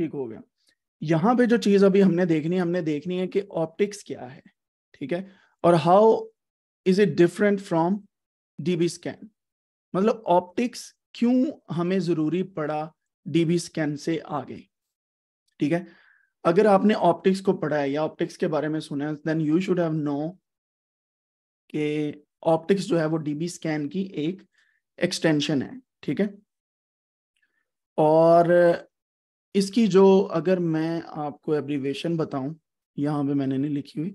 ठीक हो गया यहाँ पे जो चीज अभी हमने देखनी है हमने देखनी है कि ऑप्टिक्स क्या है ठीक है और how is it different from DB scan मतलब ऑप्टिक्स क्यों हमें जरूरी पड़ा डीबी स्कैन से आगे ठीक है अगर आपने ऑप्टिक्स को पढ़ा है या ऑप्टिक्स के बारे में सुना है then you should have know कि ऑप्टिक्स जो है वो डीबी स्कैन की एक एक्सटेंशन है ठीक है और इसकी जो अगर मैं आपको एब्रीवेशन बताऊं यहां पे मैंने नहीं लिखी हुई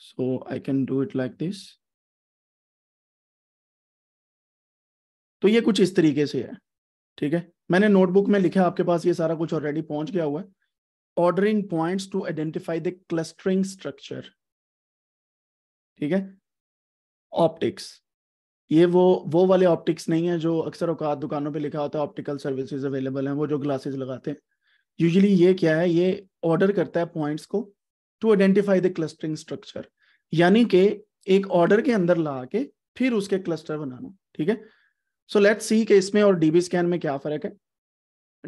so I can do it like this तो ये कुछ इस तरीके से है ठीक है मैंने नोटबुक में लिखा आपके पास ये सारा कुछ ऑलरेडी पहुंच गया हुआ है ordering points to identify the clustering structure ठीक है ऑप्टिक्स ये वो वो वाले ऑप्टिक्स नहीं है जो अक्सर औकात दुकानों पे लिखा होता है ऑप्टिकल सर्विसेज अवेलेबल हैं वो जो ग्लासेस लगाते हैं यूजली ये क्या है ये ऑर्डर करता है पॉइंट्स को to identify the clustering structure यानी कि एक ऑर्डर के अंदर ला के फिर उसके क्लस्टर बनाना ठीक है सो लेट्स सी के इसमें और डीबी स्कैन में क्या फर्क है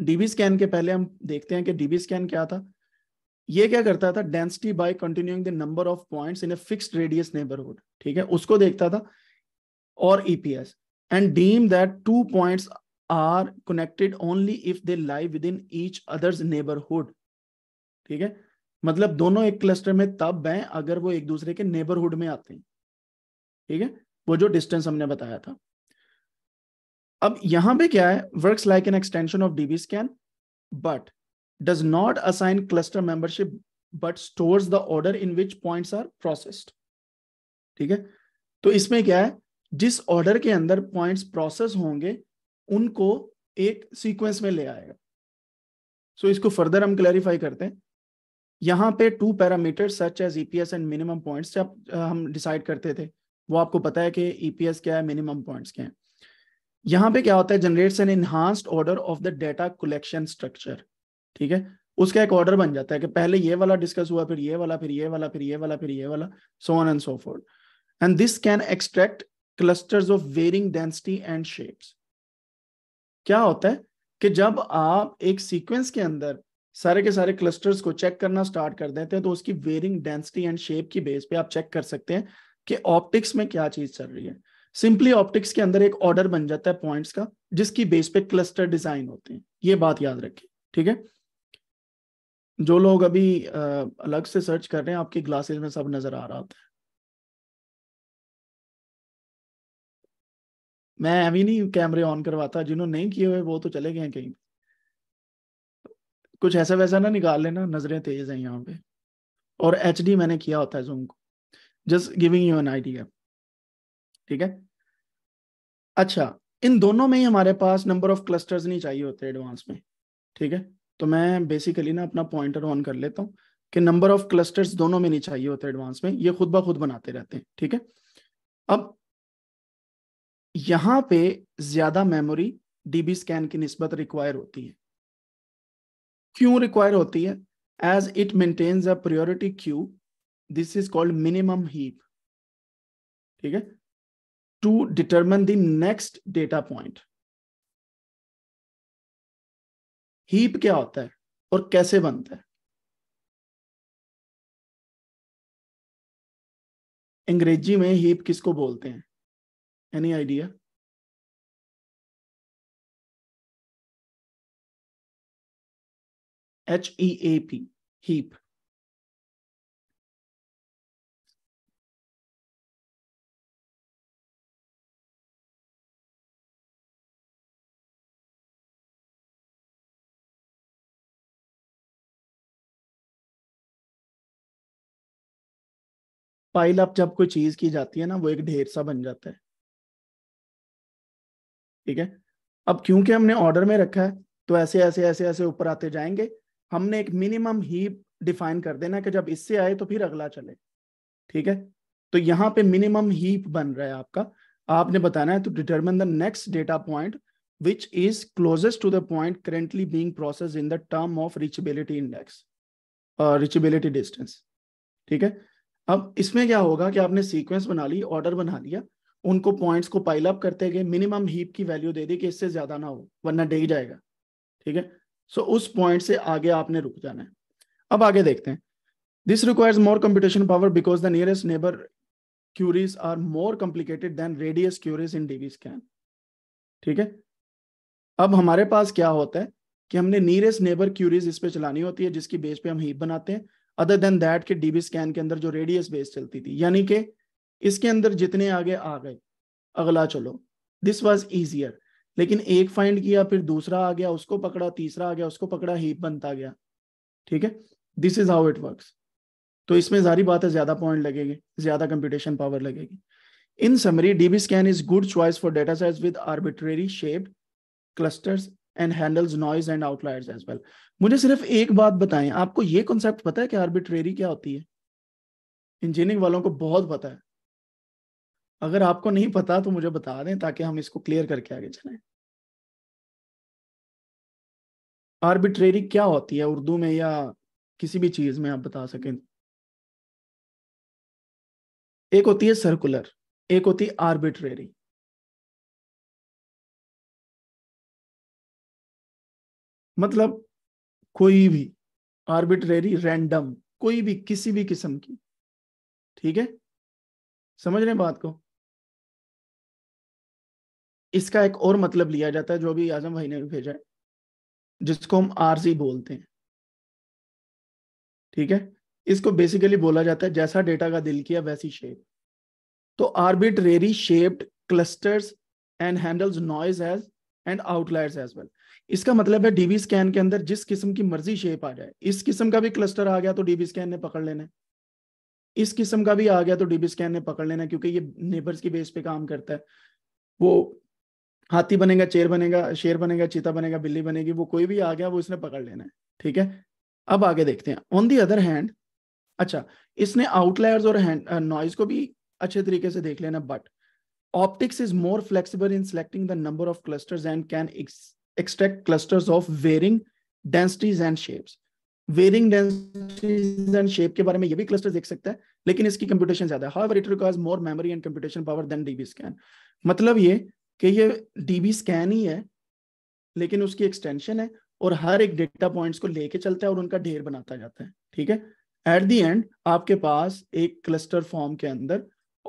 डीबी स्कैन के पहले हम देखते हैं कि डीबी स्कैन क्या था ये क्या करता था density by continuing the number of points in a fixed radius neighbourhood ठीक है उसको देखता था और EPS and deem that two points are connected only if they they within each others neighbourhood ठीक है मतलब दोनों एक क्लस्टर में तब हैं अगर वो एक दूसरे के नेबरहुड में आते हैं ठीक है वो जो डिस्टेंस हमने बताया था अब यहां पे क्या है work like an extension of DB scan but does not assign cluster membership but store the order in which point are processed ठीक है तो इसमें क्या है जिस ऑर्डर के अंदर पॉइंट्स प्रोसेस होंगे उनको एक सीक्वेंस में ले आएगा सो so, इसको फर्दर हम क्लैरिफाई करते हैं यहाँ पे two parameter such as EPS and minimum points जब हम डिसाइड करते थे वो आपको पता है कि ईपीएस e क्या है मिनिमम पॉइंट्स क्या है यहाँ पे क्या होता है generates an enhanced order of the data collection structure ठीक है उसका एक ऑर्डर बन जाता है कि पहले ये वाला डिस्कस हुआ फिर ये वाला फिर ये वाला फिर ये वाला फिर ये वाला so on and so forth and this can extract clusters of varying density and shapes क्या होता है कि जब आप एक सीक्वेंस के अंदर सारे के सारे क्लस्टर्स को चेक करना स्टार्ट कर देते हैं तो उसकी वेरिंग डेंसिटी एंड शेप की बेस पे आप चेक कर सकते हैं कि ऑप्टिक्स में क्या चीज चल रही है सिंपली ऑप्टिक्स के अंदर एक ऑर्डर बन जाता है पॉइंट्स का जिसकी बेस पे क्लस्टर डिजाइन होते हैं ये बात याद रखिए ठीक है जो लोग अभी अलग से सर्च कर रहे हैं आपकी ग्लासेस में सब नजर आ रहा होता है मैं अभी नहीं कैमरे ऑन करवाता जिन्होंने नहीं किए हुए वो तो चले गए कहीं कुछ ऐसा वैसा ना निकाल लेना नजरें तेज हैं यहाँ पे और एच मैंने किया होता है जूम को just giving you an idea ठीक है अच्छा इन दोनों में ही हमारे पास नंबर ऑफ क्लस्टर्स नहीं चाहिए होते एडवांस में ठीक है तो मैं बेसिकली ना अपना पॉइंटर ऑन कर लेता हूँ कि नंबर ऑफ क्लस्टर्स दोनों में नहीं चाहिए होते एडवांस में ये खुद ब खुद बनाते रहते हैं ठीक है अब यहां पे ज्यादा मेमोरी डीबी स्कैन की निस्बत रिक्वायर होती है क्यों रिक्वायर होती है as it maintains a priority queue this is called minimum heap ठीक है to determine the next data point heap क्या होता है और कैसे बनता है अंग्रेजी में हीप किसको बोलते हैं Any idea? H E A P, heap. Pile up जब कोई चीज की जाती है ना वो एक ढेर सा बन जाता है ठीक है अब क्योंकि हमने ऑर्डर में रखा है तो ऐसे ऐसे ऐसे ऐसे ऊपर आते जाएंगे हमने एक मिनिमम हीप डिफाइन कर देना कि जब इससे आए तो फिर अगला चले ठीक है तो यहाँ पे मिनिमम हीप बन रहा है आपका आपने बताना है तो determine the next data point which is closest to the point currently being process in the term of reachability index uh, reachability ठीक है अब इसमें क्या होगा कि आपने सीक्वेंस बना ली ऑर्डर बना लिया उनको पॉइंट्स को पाइल अप करते गए मिनिमम हीप की वैल्यू दे दी कि इससे ज्यादा ना हो वरना डे जाएगा ठीक है सो so, उस पॉइंट से आगे आपने रुक जाना है अब आगे देखते हैं this requires more computation power because the nearest neighbour queries are more complicated than radius queries in DB scan ठीक है अब हमारे पास क्या होता है कि हमने नियरेस्ट नेबर क्यूरीज इस पे चलानी होती है जिसकी बेस पे हम हीप बनाते हैं अदर देन दैट के डीबी स्कैन के अंदर जो रेडियस बेस चलती थी यानी कि इसके अंदर जितने आगे आ गए अगला चलो दिस वॉज ईजियर लेकिन एक फाइंड किया फिर दूसरा आ गया उसको पकड़ा तीसरा आ गया उसको पकड़ा हीप बनता गया ठीक है this is how it work तो इसमें सारी बात है ज्यादा पॉइंट लगेंगे ज्यादा कंप्यूटेशन पावर लगेगी in summary DB scan is good choice for data size with arbitrary shaped clusters and handles noise and outliers as well मुझे सिर्फ एक बात बताएं आपको ये कॉन्सेप्ट पता है कि आर्बिट्रेरी क्या होती है इंजीनियरिंग वालों को बहुत पता है अगर आपको नहीं पता तो मुझे बता दें ताकि हम इसको क्लियर करके आगे चलें आर्बिट्रेरी क्या होती है उर्दू में या किसी भी चीज में आप बता सकें एक होती है सर्कुलर एक होती है आर्बिट्रेरी मतलब कोई भी आर्बिट्रेरी रैंडम कोई भी किसी भी किस्म की ठीक है समझ रहे बात को इसका एक और मतलब लिया जाता है जो अभी आजम भाई ने भी भेजा है जिसको हम आरजी बोलते हैं ठीक है इसको बेसिकली बोला जाता है जैसा डेटा का दिल किया वैसी शेप तो arbitrary shaped clusters and handles noise as and outliers as well इसका मतलब है डीबी स्कैन के अंदर जिस किस्म की मर्जी शेप आ जाए इस किस्म का भी क्लस्टर आ गया तो डीबी स्कैन ने पकड़ लेना इस किस्म का भी आ गया तो डीबी स्कैन ने पकड़ लेना क्योंकि ये नेबर्स की बेस पे काम करता है वो हाथी बनेगा चेर बनेगा शेर बनेगा चीता बनेगा बिल्ली बनेगी वो कोई भी आ गया वो इसने पकड़ लेना है ठीक है अब आगे देखते हैं ऑन दी अदर हैंड अच्छा इसने आउटलायर्स और हैंड नॉइज uh, को भी अच्छे तरीके से देख लेना but OPTICS is more flexible in selecting the number of clusters and can extract clusters of varying densities and shapes varying densities and shape के बारे में ये भी क्लस्टर देख सकता है लेकिन इसकी कंप्यूटेशन ज्यादा है how it requires more memory and computation power than DB scan मतलब ये कि ये डीबी स्कैन ही है लेकिन उसकी एक्सटेंशन है और हर एक डेटा पॉइंट्स को लेके चलता है और उनका ढेर बनाता जाता है ठीक है एट दी एंड आपके पास एक क्लस्टर फॉर्म के अंदर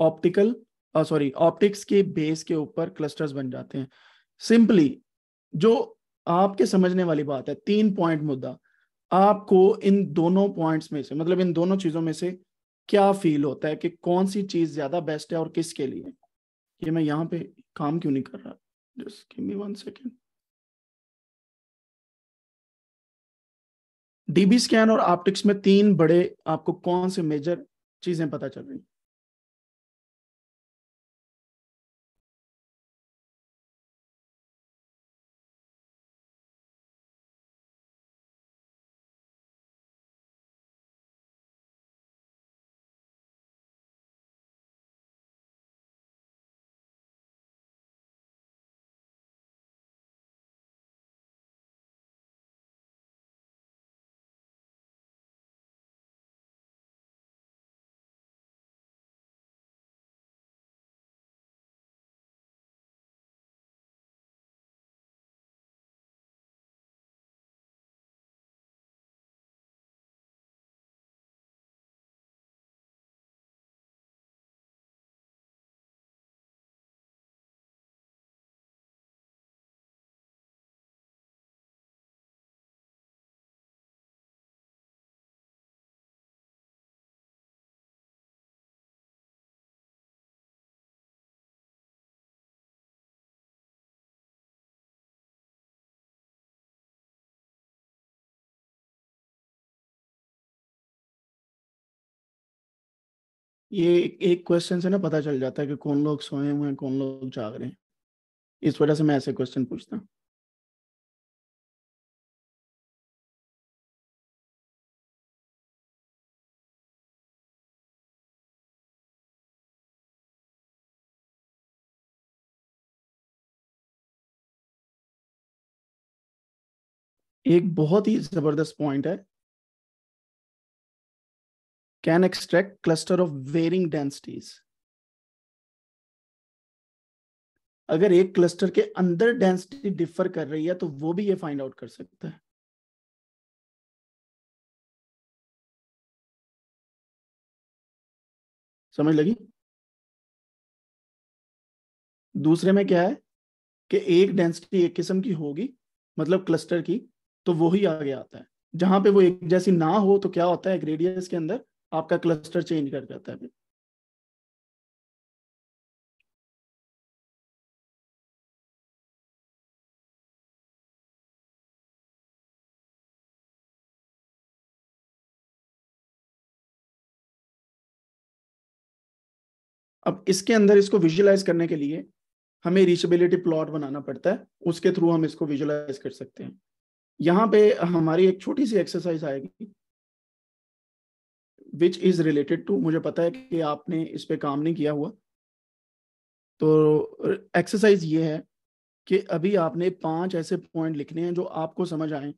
ऑप्टिकल सॉरी ऑप्टिक्स के बेस के ऊपर क्लस्टर्स बन जाते हैं सिंपली जो आपके समझने वाली बात है तीन पॉइंट मुद्दा आपको इन दोनों पॉइंट्स में से मतलब इन दोनों चीजों में से क्या फील होता है कि कौन सी चीज ज्यादा बेस्ट है और किसके लिए ये मैं यहाँ पे काम क्यों नहीं कर रहा just give me one second DB scan और ऑप्टिक्स में तीन बड़े आपको कौन से मेजर चीजें पता चल रही ये एक क्वेश्चन से ना पता चल जाता है कि कौन लोग सोए हुए हैं कौन लोग जाग रहे हैं इस वजह से मैं ऐसे क्वेश्चन पूछता हूँ एक बहुत ही जबरदस्त पॉइंट है can extract cluster of varying densities अगर एक क्लस्टर के अंदर डेंसिटी डिफर कर रही है तो वो भी ये फाइंड आउट कर सकता है समझ लगी दूसरे में क्या है कि एक डेंसिटी एक किस्म की होगी मतलब क्लस्टर की तो वो ही आगे आता है जहां पे वो एक जैसी ना हो तो क्या होता है ग्रेडियंस के अंदर आपका क्लस्टर चेंज कर जाता है अब इसके अंदर इसको विजुअलाइज करने के लिए हमें रीचेबिलिटी प्लॉट बनाना पड़ता है उसके थ्रू हम इसको विजुअलाइज कर सकते हैं यहाँ पे हमारी एक छोटी सी एक्सरसाइज आएगी विच इज रिलेटेड टू मुझे पता है कि आपने इस पे काम नहीं किया हुआ तो एक्सरसाइज ये है कि अभी आपने पांच ऐसे पॉइंट लिखने हैं जो आपको समझ आए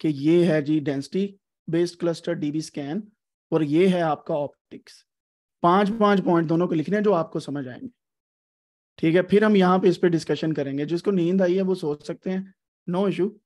कि ये है जी density based cluster DB scan और ये है आपका ऑप्टिक्स पांच पांच पॉइंट दोनों को लिखने हैं जो आपको समझ आएंगे ठीक है फिर हम यहाँ पे इस पे डिस्कशन करेंगे जिसको नींद आई है वो सोच सकते हैं नो इशू